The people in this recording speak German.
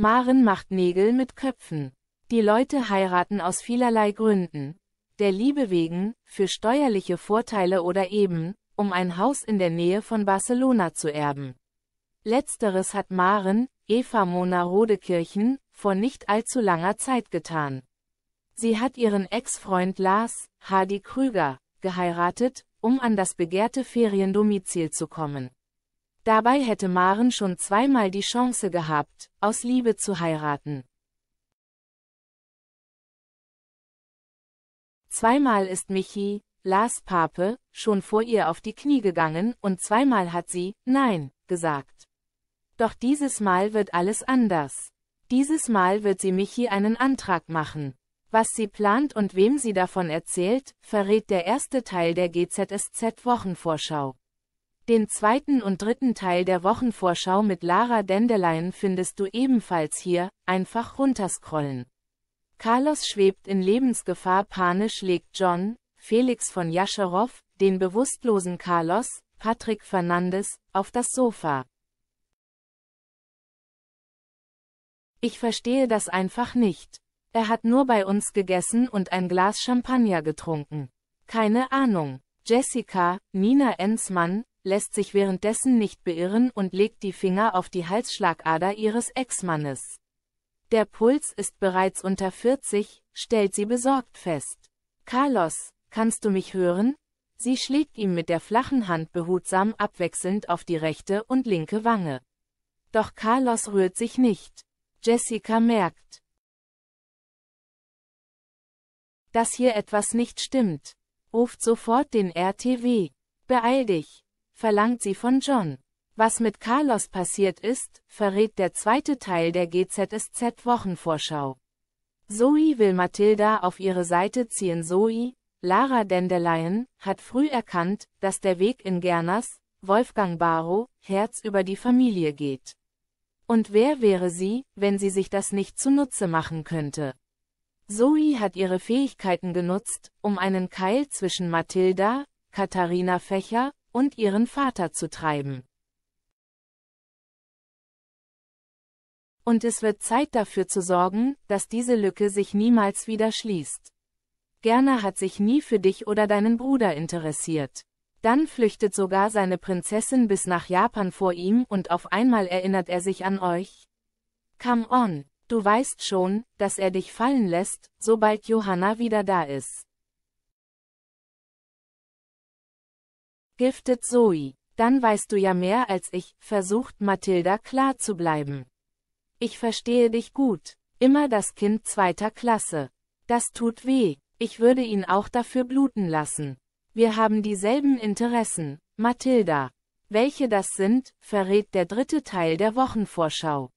Maren macht Nägel mit Köpfen. Die Leute heiraten aus vielerlei Gründen. Der Liebe wegen, für steuerliche Vorteile oder eben, um ein Haus in der Nähe von Barcelona zu erben. Letzteres hat Maren, Eva Mona Rodekirchen, vor nicht allzu langer Zeit getan. Sie hat ihren Ex-Freund Lars, Hardy Krüger, geheiratet, um an das begehrte Feriendomizil zu kommen. Dabei hätte Maren schon zweimal die Chance gehabt, aus Liebe zu heiraten. Zweimal ist Michi, Lars Pape, schon vor ihr auf die Knie gegangen und zweimal hat sie Nein gesagt. Doch dieses Mal wird alles anders. Dieses Mal wird sie Michi einen Antrag machen. Was sie plant und wem sie davon erzählt, verrät der erste Teil der GZSZ-Wochenvorschau. Den zweiten und dritten Teil der Wochenvorschau mit Lara Dandelion findest du ebenfalls hier, einfach runterscrollen. Carlos schwebt in Lebensgefahr panisch legt John, Felix von Jascherow, den bewusstlosen Carlos, Patrick Fernandes, auf das Sofa. Ich verstehe das einfach nicht. Er hat nur bei uns gegessen und ein Glas Champagner getrunken. Keine Ahnung. Jessica, Nina Enzmann, lässt sich währenddessen nicht beirren und legt die Finger auf die Halsschlagader ihres Ex-Mannes. Der Puls ist bereits unter 40, stellt sie besorgt fest. Carlos, kannst du mich hören? Sie schlägt ihm mit der flachen Hand behutsam abwechselnd auf die rechte und linke Wange. Doch Carlos rührt sich nicht. Jessica merkt, dass hier etwas nicht stimmt. Ruft sofort den RTW. Beeil dich verlangt sie von John. Was mit Carlos passiert ist, verrät der zweite Teil der GZSZ-Wochenvorschau. Zoe will Mathilda auf ihre Seite ziehen. Zoe, Lara Dendeleyen, hat früh erkannt, dass der Weg in Gerners, Wolfgang Barrow, Herz über die Familie geht. Und wer wäre sie, wenn sie sich das nicht zunutze machen könnte? Zoe hat ihre Fähigkeiten genutzt, um einen Keil zwischen Mathilda, Katharina Fächer und ihren Vater zu treiben. Und es wird Zeit dafür zu sorgen, dass diese Lücke sich niemals wieder schließt. Gerner hat sich nie für dich oder deinen Bruder interessiert. Dann flüchtet sogar seine Prinzessin bis nach Japan vor ihm und auf einmal erinnert er sich an euch. Come on, du weißt schon, dass er dich fallen lässt, sobald Johanna wieder da ist. giftet Zoe. Dann weißt du ja mehr als ich, versucht Mathilda klar zu bleiben. Ich verstehe dich gut. Immer das Kind zweiter Klasse. Das tut weh. Ich würde ihn auch dafür bluten lassen. Wir haben dieselben Interessen, Mathilda. Welche das sind, verrät der dritte Teil der Wochenvorschau.